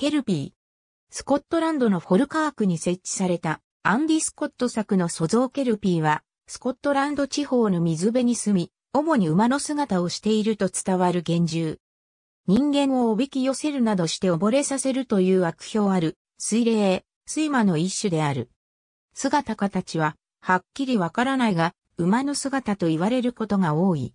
ケルビー。スコットランドのフォルカークに設置されたアンディ・スコット作の塑像ケルピーは、スコットランド地方の水辺に住み、主に馬の姿をしていると伝わる幻獣。人間をおびき寄せるなどして溺れさせるという悪評ある、水霊、水魔の一種である。姿形は、はっきりわからないが、馬の姿と言われることが多い。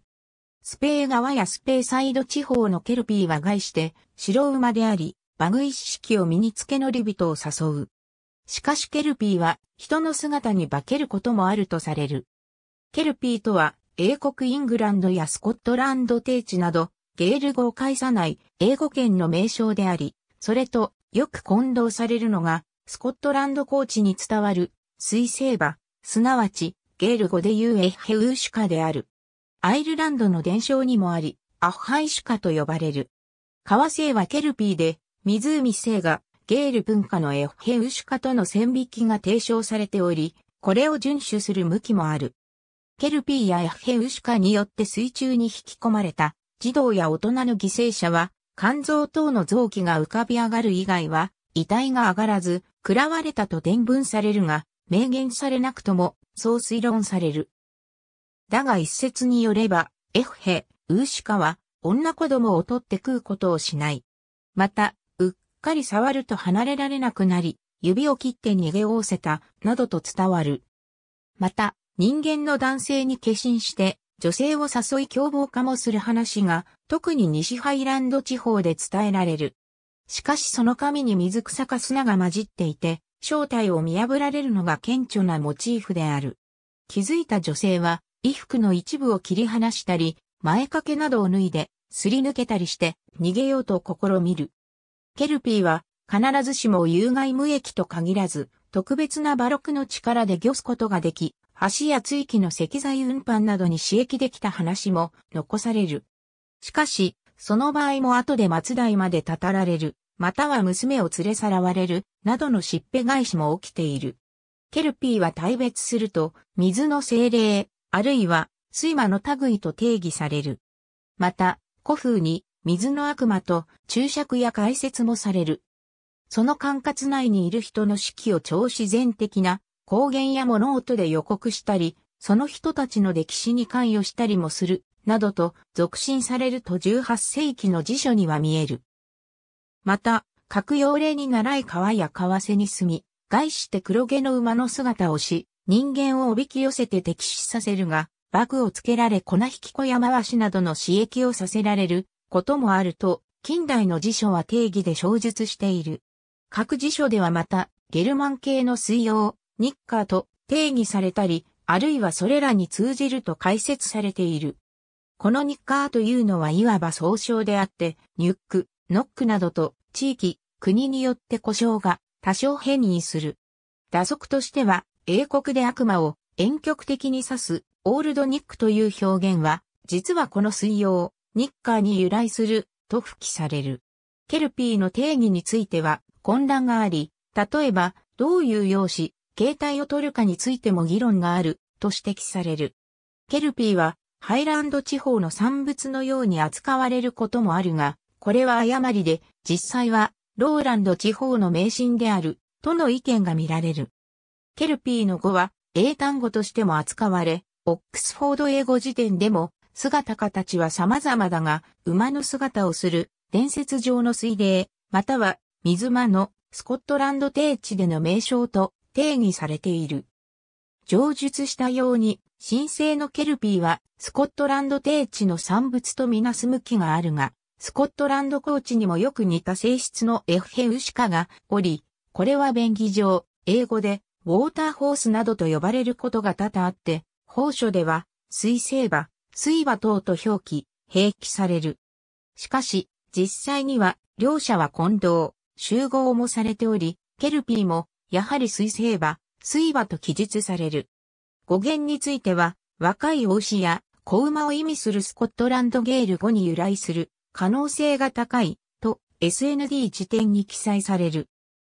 スペー川やスペーサイド地方のケルピーは外して、白馬であり、バグ一式を身につけのり人を誘う。しかしケルピーは人の姿に化けることもあるとされる。ケルピーとは英国イングランドやスコットランド定地などゲール語を介さない英語圏の名称であり、それとよく混同されるのがスコットランド高地に伝わる水星馬、すなわちゲール語で言うエッヘウーシュカである。アイルランドの伝承にもあり、アッハイシュカと呼ばれる。川星はケルピーで、湖聖がゲール文化のエヘウシュカとの線引きが提唱されており、これを遵守する向きもある。ケルピーやエヘウシュカによって水中に引き込まれた児童や大人の犠牲者は、肝臓等の臓器が浮かび上がる以外は、遺体が上がらず、食らわれたと伝聞されるが、明言されなくとも、そう推論される。だが一説によれば、エフヘ、ウーシカは、女子供を取って食うことをしない。また、かり触ると離れられなくなり、指を切って逃げおおせた、などと伝わる。また、人間の男性に化身して、女性を誘い凶暴化もする話が、特に西ハイランド地方で伝えられる。しかしその神に水草か砂が混じっていて、正体を見破られるのが顕著なモチーフである。気づいた女性は、衣服の一部を切り離したり、前掛けなどを脱いで、すり抜けたりして、逃げようと試みる。ケルピーは必ずしも有害無益と限らず、特別な馬力の力で御すことができ、橋や追記の石材運搬などに使役できた話も残される。しかし、その場合も後で松代までたたられる、または娘を連れさらわれる、などのしっぺ返しも起きている。ケルピーは大別すると、水の精霊、あるいは、睡魔の類と定義される。また、古風に、水の悪魔と注釈や解説もされる。その管轄内にいる人の死期を超自然的な光源や物音で予告したり、その人たちの歴史に関与したりもする、などと俗進されると18世紀の辞書には見える。また、各用例に習い川や川瀬に住み、外して黒毛の馬の姿をし、人間をおびき寄せて敵視させるが、バグをつけられ粉引き小山回しなどの刺激をさせられる、こともあると、近代の辞書は定義で小述している。各辞書ではまた、ゲルマン系の水曜、ニッカーと定義されたり、あるいはそれらに通じると解説されている。このニッカーというのはいわば総称であって、ニュック、ノックなどと地域、国によって故障が多少変異する。打足としては、英国で悪魔を遠曲的に指すオールドニックという表現は、実はこの水曜、ニッカーに由来すると付記される。ケルピーの定義については混乱があり、例えばどういう用紙、形態を取るかについても議論があると指摘される。ケルピーはハイランド地方の産物のように扱われることもあるが、これは誤りで、実際はローランド地方の名神であるとの意見が見られる。ケルピーの語は英単語としても扱われ、オックスフォード英語辞典でも姿形は様々だが、馬の姿をする伝説上の水霊、または水間のスコットランド定地での名称と定義されている。上述したように、神聖のケルピーはスコットランド定地の産物とみなす向きがあるが、スコットランド高地にもよく似た性質のエフヘウシカがおり、これは便宜上、英語でウォーターホースなどと呼ばれることが多々あって、法書では水星馬、水馬等と表記、併記される。しかし、実際には、両者は混同、集合もされており、ケルピーも、やはり水星馬、水馬と記述される。語源については、若い王子や子馬を意味するスコットランドゲール語に由来する可能性が高いと SND 辞典に記載される。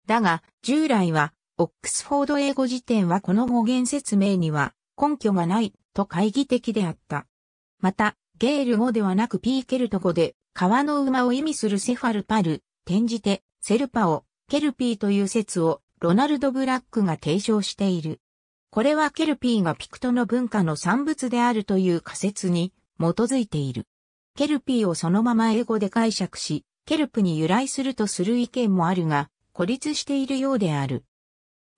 だが、従来は、オックスフォード英語辞典はこの語源説明には根拠がないと懐疑的であった。また、ゲール語ではなくピーケルト語で、川の馬を意味するセファルパル、転じて、セルパオ、ケルピーという説を、ロナルド・ブラックが提唱している。これはケルピーがピクトの文化の産物であるという仮説に基づいている。ケルピーをそのまま英語で解釈し、ケルプに由来するとする意見もあるが、孤立しているようである。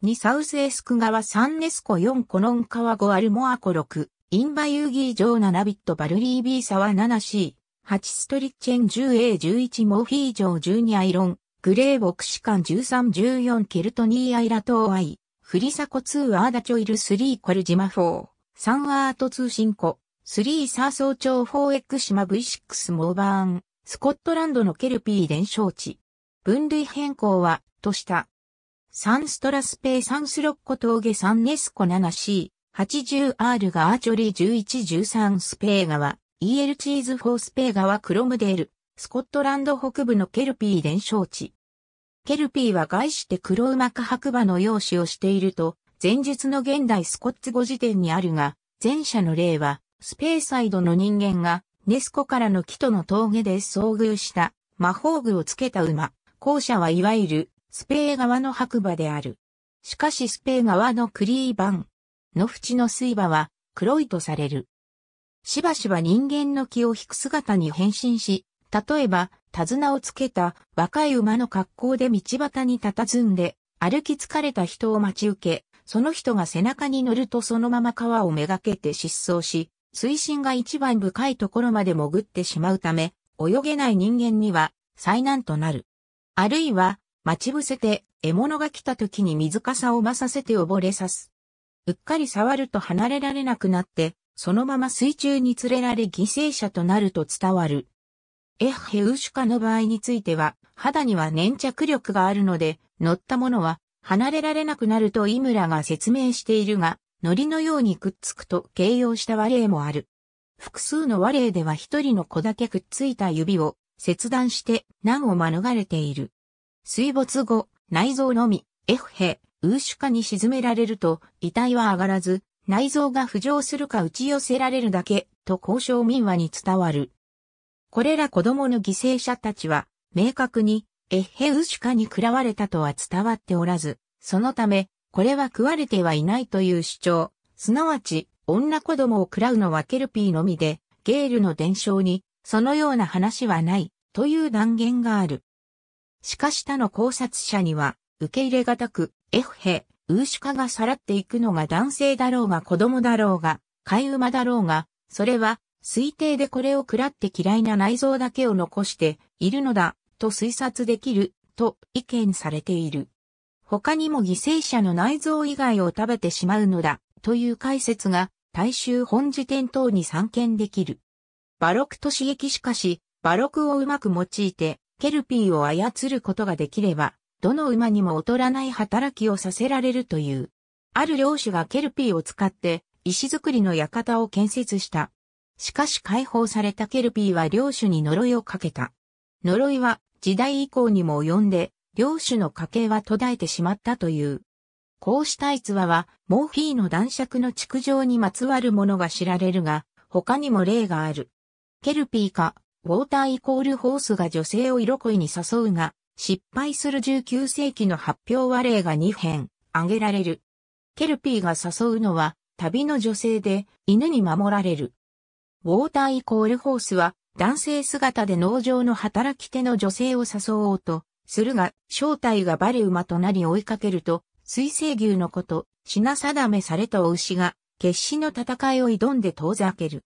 2サウスエスク川3ネスコ4コノン川5アルモアコ6インバユーギー・ジョーナ・ビット・バルリー・ビーサは 7C、8ストリッチェン 10A11 モーフィー・ジョー12アイロン、グレー・ボクシカン1314ケルトニー・アイラトー・アイ、フリサコ2アーダチョイル3コルジマ4、3アート通信庫、3サーソー長 4X 島 V6 モーバーン、スコットランドのケルピー伝承地。分類変更は、とした。サンストラスペイサンスロッコ峠サンネスコ 7C、80R がアーチョリー1113スペー川、EL チーズ4スペー川クロムデール、スコットランド北部のケルピー伝承地。ケルピーは外して黒馬か白馬の容姿をしていると、前述の現代スコッツ語辞典にあるが、前者の例は、スペーサイドの人間が、ネスコからの木との峠で遭遇した魔法具をつけた馬。後者はいわゆるスペー川の白馬である。しかしスペー川のクリーバン、の淵の水場は黒いとされる。しばしば人間の気を引く姿に変身し、例えば、手綱をつけた若い馬の格好で道端に佇んで、歩き疲れた人を待ち受け、その人が背中に乗るとそのまま川をめがけて失踪し、水深が一番深いところまで潜ってしまうため、泳げない人間には災難となる。あるいは、待ち伏せて獲物が来た時に水かさを増させて溺れさす。うっかり触ると離れられなくなって、そのまま水中に連れられ犠牲者となると伝わる。エッヘウシュカの場合については、肌には粘着力があるので、乗ったものは離れられなくなると井村が説明しているが、糊のようにくっつくと形容した和例もある。複数の和例では一人の子だけくっついた指を切断して難を免れている。水没後、内臓のみ、エッヘ、ウーシュカに沈められると、遺体は上がらず、内臓が浮上するか打ち寄せられるだけ、と交渉民話に伝わる。これら子供の犠牲者たちは、明確に、エッヘウシュカに食らわれたとは伝わっておらず、そのため、これは食われてはいないという主張、すなわち、女子供を食らうのはケルピーのみで、ゲールの伝承に、そのような話はない、という断言がある。しかし他の考察者には、受け入れがたく、エフヘ、ウーシュカがさらっていくのが男性だろうが子供だろうが、飼い馬だろうが、それは、推定でこれを食らって嫌いな内臓だけを残しているのだ、と推察できる、と意見されている。他にも犠牲者の内臓以外を食べてしまうのだ、という解説が、大衆本辞典等に参見できる。馬録と刺激しかし、馬録をうまく用いて、ケルピーを操ることができれば、どの馬にも劣らない働きをさせられるという。ある領主がケルピーを使って石造りの館を建設した。しかし解放されたケルピーは領主に呪いをかけた。呪いは時代以降にも及んで、領主の家系は途絶えてしまったという。こうした逸話は、モーフィーの男爵の築城にまつわるものが知られるが、他にも例がある。ケルピーか、ウォーターイコールホースが女性を色恋に誘うが、失敗する19世紀の発表話例が2編、挙げられる。ケルピーが誘うのは、旅の女性で、犬に守られる。ウォーターイコールホースは、男性姿で農場の働き手の女性を誘おうと、するが、正体がバレ馬となり追いかけると、水星牛のこと、品定めされたお牛が、決死の戦いを挑んで遠ざける。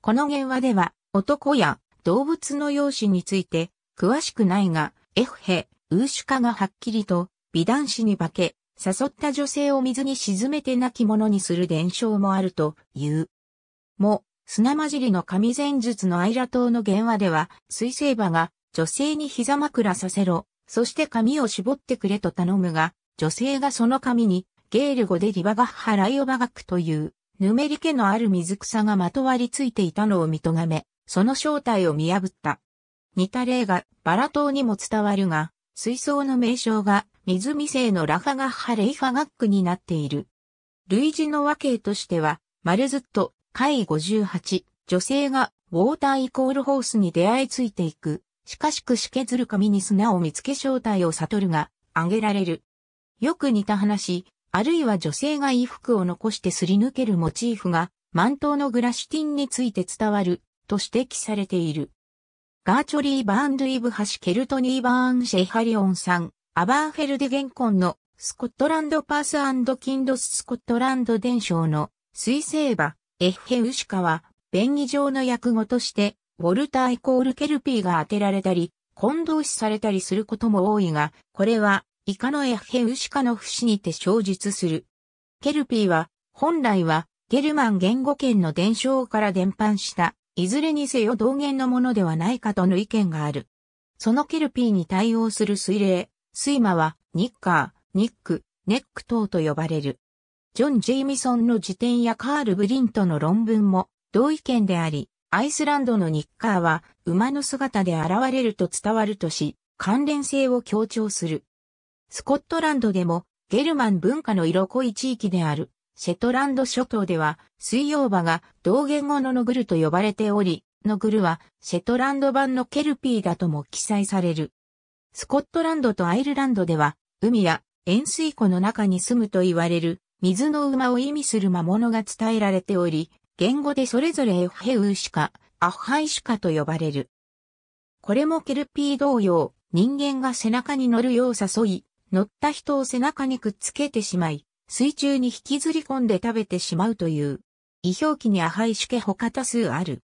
この原話では、男や動物の容姿について、詳しくないが、エフヘ、ウーシュカがはっきりと美男子に化け、誘った女性を水に沈めて亡き者にする伝承もあるという。も、砂混じりの神前術のアイラ島の原話では、水星馬が女性に膝枕させろ、そして髪を絞ってくれと頼むが、女性がその髪に、ゲール語でリバガッハライオバガクという、ぬめり気のある水草がまとわりついていたのを見とがめ、その正体を見破った。似た例がバラ島にも伝わるが、水槽の名称が水未成のラファガッハ・レイファガックになっている。類似の和形としては、マルズット、回58、女性がウォーターイコールホースに出会いついていく。しかしくしけずる髪に砂を見つけ正体を悟るが、あげられる。よく似た話、あるいは女性が衣服を残してすり抜けるモチーフが、満頭のグラシティンについて伝わる、と指摘されている。ガーチョリー・バーン・ゥイブ・ハシ・ケルトニー・バーン・シェイハリオンさん、アバーフェルデ・ゲンコンのスコットランド・パースキンドス・スコットランド伝承の水星馬、エッヘ・ウシカは、便宜上の訳語として、ウォルターイコールケルピーが当てられたり、混同視されたりすることも多いが、これは、イカのエッヘウシカの節にて生述する。ケルピーは、本来は、ゲルマン言語圏の伝承から伝播した、いずれにせよ同源のものではないかとの意見がある。そのケルピーに対応する水霊、水魔は、ニッカー、ニック、ネック等と呼ばれる。ジョン・ジェイミソンの辞典やカール・ブリントの論文も同意見であり、アイスランドのニッカーは馬の姿で現れると伝わるとし、関連性を強調する。スコットランドでもゲルマン文化の色濃い地域であるシェトランド諸島では、水曜場が同言語のノグルと呼ばれており、ノグルはシェトランド版のケルピーだとも記載される。スコットランドとアイルランドでは、海や塩水湖の中に住むと言われる、水の馬を意味する魔物が伝えられており、言語でそれぞれエフヘウシカ、アハイシカと呼ばれる。これもケルピー同様、人間が背中に乗るよう誘い、乗った人を背中にくっつけてしまい、水中に引きずり込んで食べてしまうという。意表記にアハイシュケ他多数ある。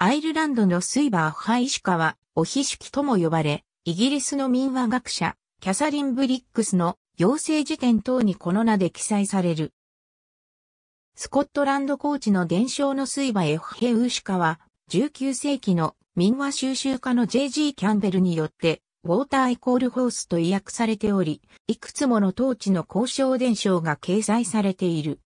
アイルランドのスイバーハイシカは、オヒシキとも呼ばれ、イギリスの民話学者、キャサリン・ブリックスの妖精辞典等にこの名で記載される。スコットランド高地の伝承の水馬エフヘウシカは、19世紀の民話収集家の J.G. キャンベルによってウォーターイコールホースと意訳されており、いくつもの当地の交渉伝承が掲載されている。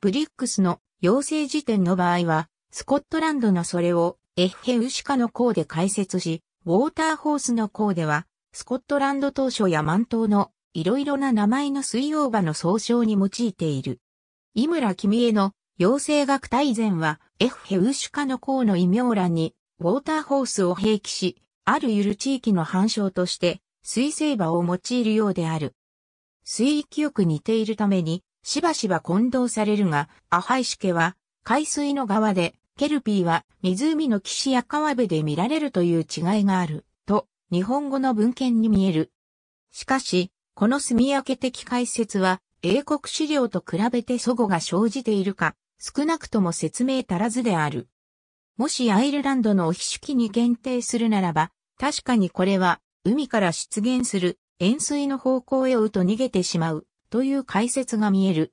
ブリックスの養成辞典の場合は、スコットランドのそれをエッヘウシカの項で解説し、ウォーターホースの項では、スコットランド当初や満島のいろいろな名前の水曜場の総称に用いている。井村君への養成学大全は、エッヘウシカの項の異名欄に、ウォーターホースを併記し、あるゆる地域の反証として、水性馬を用いるようである。水域よく似ているために、しばしば混同されるが、アハイシケは、海水の側で、ケルピーは湖の岸や川辺で見られるという違いがある、と、日本語の文献に見える。しかし、この墨明け的解説は、英国資料と比べて祖語が生じているか、少なくとも説明足らずである。もしアイルランドのオフィシュに限定するならば、確かにこれは、海から出現する塩水の方向へ追うと逃げてしまう、という解説が見える。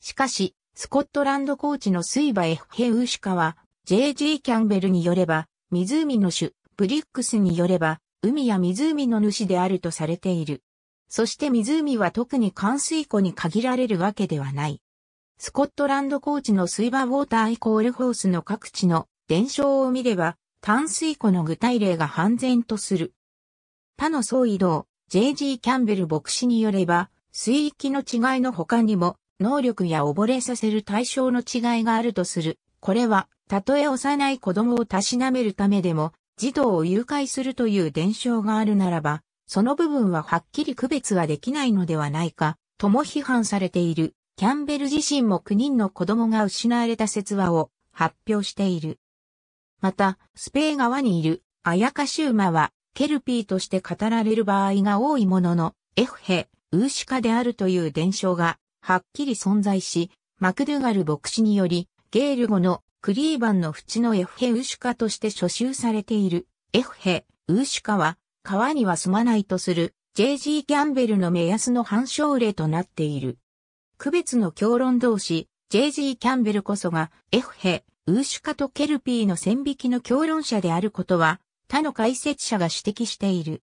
しかし、スコットランドコーチの水バエフヘウシカは、J.G. キャンベルによれば、湖の種、ブリックスによれば、海や湖の主であるとされている。そして湖は特に冠水湖に限られるわけではない。スコットランドコーチの水場ウォーターイコールホースの各地の伝承を見れば、炭水湖の具体例が半然とする。他の総移動、J.G. キャンベル牧師によれば、水域の違いの他にも、能力や溺れさせる対象の違いがあるとする。これは、たとえ幼い子供をたしなめるためでも、児童を誘拐するという伝承があるならば、その部分ははっきり区別はできないのではないか、とも批判されている。キャンベル自身も9人の子供が失われた説話を発表している。また、スペー川にいるアヤカシウマは、ケルピーとして語られる場合が多いものの、エフヘ、ウーシカであるという伝承が、はっきり存在し、マクドゥガル牧師により、ゲール語のクリーバンの淵のエフヘウシカとして処集されている。エフヘ、ウーシカは、川には住まないとする、J.G. キャンベルの目安の反証例となっている。区別の教論同士、J.G. キャンベルこそが、エフヘ、ウーシュカとケルピーの線引きの協論者であることは、他の解説者が指摘している。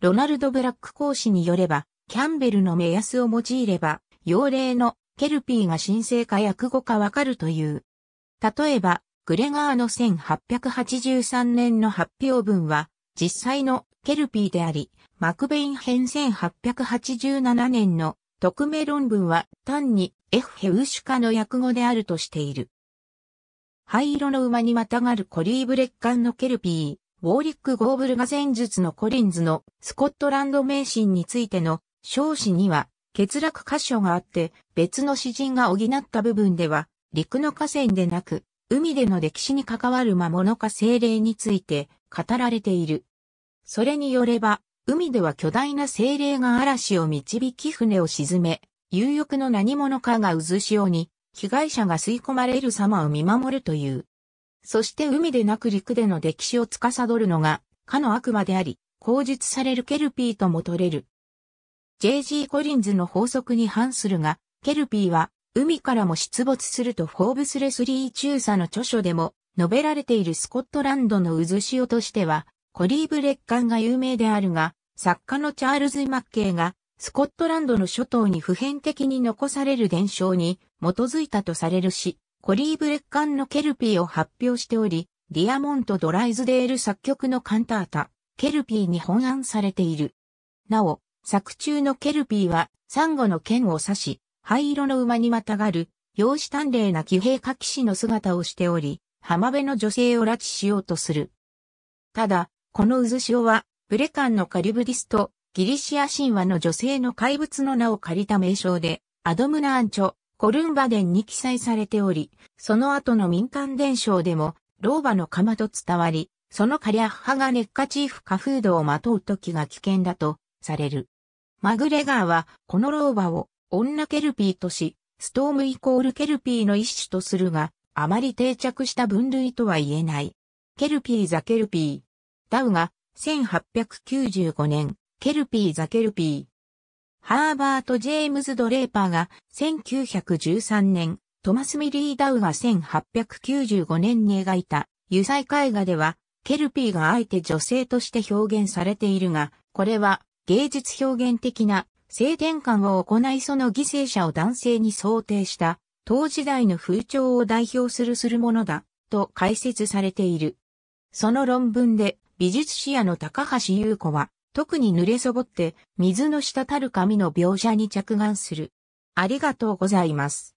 ロナルド・ブラック講師によれば、キャンベルの目安を用いれば、用例のケルピーが神聖か訳語かわかるという。例えば、グレガーの1883年の発表文は、実際のケルピーであり、マクベイン編1887年の特命論文は単にエフヘウシュカの訳語であるとしている。灰色の馬にまたがるコリーブレッカンのケルピー、ウォーリック・ゴーブルが戦術のコリンズのスコットランド名神についての少子には欠落箇所があって別の詩人が補った部分では陸の河川でなく海での歴史に関わる魔物か精霊について語られている。それによれば海では巨大な精霊が嵐を導き船を沈め、有力の何者かが渦潮に被害者が吸い込まれる様を見守るという。そして海でなく陸での歴史を司るのが、かの悪魔であり、口述されるケルピーとも取れる。J.G. コリンズの法則に反するが、ケルピーは、海からも出没するとフォーブスレスリー中佐の著書でも、述べられているスコットランドの渦潮としては、コリーブ列艦が有名であるが、作家のチャールズ・マッケイが、スコットランドの諸島に普遍的に残される伝承に、基づいたとされるし、コリーブレッカンのケルピーを発表しており、ディアモント・ドライズデール作曲のカンタータ、ケルピーに本案されている。なお、作中のケルピーは、サンゴの剣を刺し、灰色の馬にまたがる、容姿端麗な騎兵家騎士の姿をしており、浜辺の女性を拉致しようとする。ただ、この渦潮は、ブレカンのカリブディスト、ギリシア神話の女性の怪物の名を借りた名称で、アドムナアンチョ、コルンバ伝に記載されており、その後の民間伝承でも、老婆の釜と伝わり、そのカリアッハがネッカチーフカフードをまとう時が危険だとされる。マグレガーは、この老婆を女ケルピーとし、ストームイコールケルピーの一種とするが、あまり定着した分類とは言えない。ケルピーザケルピー。ダウが、1895年、ケルピーザケルピー。ハーバート・ジェームズ・ドレーパーが1913年、トマス・ミリー・ダウが1895年に描いた油彩絵画では、ケルピーがあえて女性として表現されているが、これは芸術表現的な性転換を行いその犠牲者を男性に想定した当時代の風潮を代表するするものだと解説されている。その論文で美術史屋の高橋優子は特に濡れそぼって水の滴る髪の描写に着眼する。ありがとうございます。